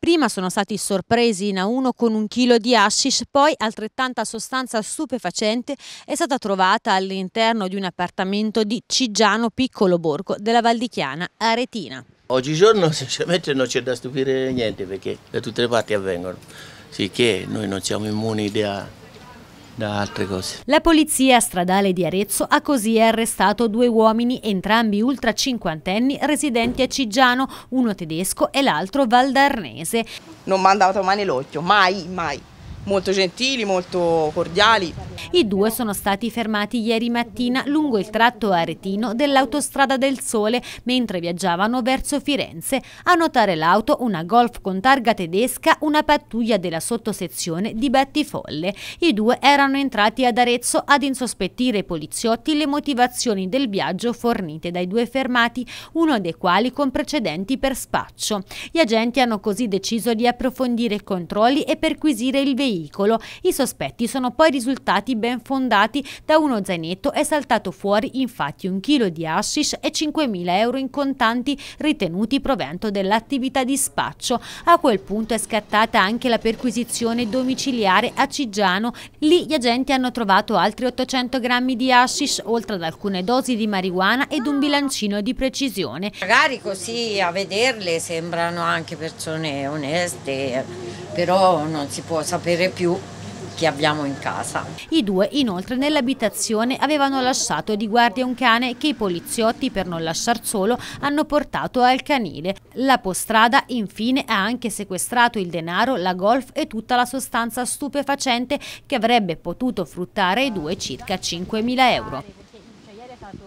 Prima sono stati sorpresi in a uno con un chilo di hashish, poi altrettanta sostanza stupefacente è stata trovata all'interno di un appartamento di Cigiano Piccolo Borgo della Val di Chiana, Aretina. Oggigiorno sinceramente non c'è da stupire niente perché da tutte le parti avvengono, sicché noi non siamo immuni da, da altre cose. La polizia stradale di Arezzo ha così arrestato due uomini, entrambi ultra cinquantenni, residenti a Cigiano, uno tedesco e l'altro valdarnese. Non mi hanno dato mai l'occhio, mai, mai molto gentili, molto cordiali. I due sono stati fermati ieri mattina lungo il tratto aretino dell'autostrada del Sole mentre viaggiavano verso Firenze. A notare l'auto una Golf con targa tedesca, una pattuglia della sottosezione di Battifolle. I due erano entrati ad Arezzo ad insospettire i poliziotti le motivazioni del viaggio fornite dai due fermati, uno dei quali con precedenti per spaccio. Gli agenti hanno così deciso di approfondire i controlli e perquisire il veicolo veicolo. I sospetti sono poi risultati ben fondati. Da uno zainetto è saltato fuori infatti un chilo di hashish e 5.000 euro in contanti ritenuti provento dell'attività di spaccio. A quel punto è scattata anche la perquisizione domiciliare a Cigiano. Lì gli agenti hanno trovato altri 800 grammi di hashish, oltre ad alcune dosi di marijuana ed un bilancino di precisione. Magari così a vederle sembrano anche persone oneste, però non si può sapere più che abbiamo in casa. I due inoltre nell'abitazione avevano lasciato di guardia un cane che i poliziotti per non lasciar solo hanno portato al canile. La postrada infine ha anche sequestrato il denaro, la golf e tutta la sostanza stupefacente che avrebbe potuto fruttare i due circa 5.000 euro.